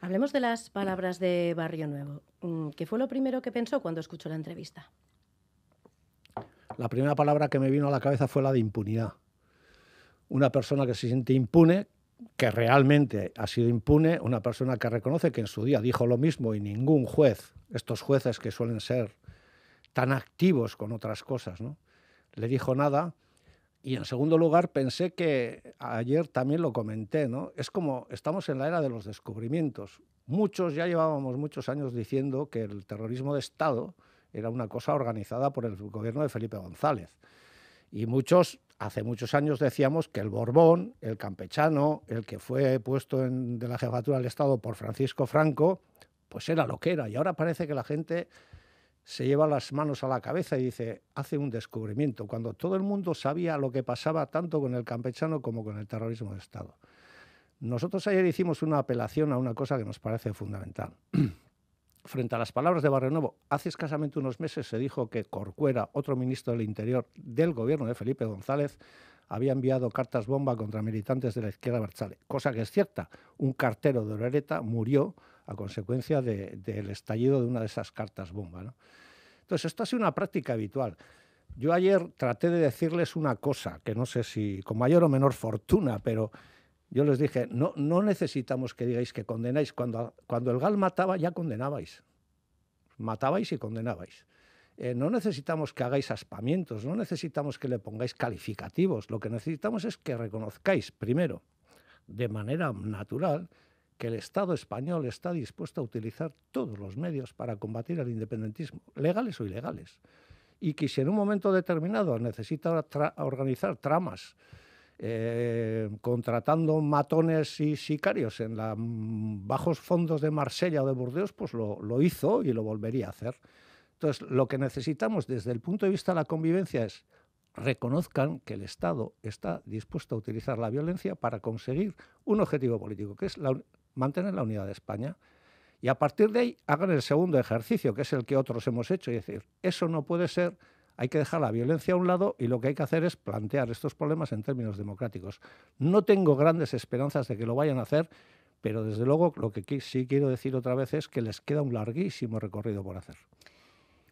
Hablemos de las palabras de Barrio Nuevo. Mm, ¿Qué fue lo primero que pensó cuando escuchó la entrevista? La primera palabra que me vino a la cabeza fue la de impunidad. Una persona que se siente impune, que realmente ha sido impune, una persona que reconoce que en su día dijo lo mismo y ningún juez, estos jueces que suelen ser tan activos con otras cosas, ¿no? le dijo nada y en segundo lugar, pensé que ayer también lo comenté, ¿no? Es como estamos en la era de los descubrimientos. Muchos, ya llevábamos muchos años diciendo que el terrorismo de Estado era una cosa organizada por el gobierno de Felipe González. Y muchos, hace muchos años decíamos que el Borbón, el campechano, el que fue puesto en, de la jefatura del Estado por Francisco Franco, pues era lo que era. Y ahora parece que la gente se lleva las manos a la cabeza y dice, hace un descubrimiento, cuando todo el mundo sabía lo que pasaba tanto con el campechano como con el terrorismo de Estado. Nosotros ayer hicimos una apelación a una cosa que nos parece fundamental. Frente a las palabras de Barrenovo, hace escasamente unos meses se dijo que Corcuera, otro ministro del Interior del gobierno de Felipe González, había enviado cartas bomba contra militantes de la izquierda Barchale cosa que es cierta. Un cartero de Loreta murió a consecuencia del estallido de una de esas cartas bomba. Entonces, esto ha sido una práctica habitual. Yo ayer traté de decirles una cosa, que no sé si con mayor o menor fortuna, pero yo les dije, no, no necesitamos que digáis que condenáis. Cuando, cuando el GAL mataba, ya condenabais. Matabais y condenabais. Eh, no necesitamos que hagáis aspamientos, no necesitamos que le pongáis calificativos. Lo que necesitamos es que reconozcáis, primero, de manera natural, que el Estado español está dispuesto a utilizar todos los medios para combatir el independentismo, legales o ilegales, y que si en un momento determinado necesita organizar tramas, eh, contratando matones y sicarios en los mm, bajos fondos de Marsella o de Burdeos, pues lo, hizo y lo volvería a hacer. Entonces, lo que necesitamos desde el punto de vista de la convivencia es reconozcan que el Estado está dispuesto a utilizar la violencia para conseguir un objetivo político, que es la mantener la unidad de España. Y a partir de ahí hagan el segundo ejercicio, que es el que otros hemos hecho, y decir, eso no puede ser, hay que dejar la violencia a un lado y lo que hay que hacer es plantear estos problemas en términos democráticos. No tengo grandes esperanzas de que lo vayan a hacer, pero desde luego lo que sí quiero decir otra vez es que les queda un larguísimo recorrido por hacer.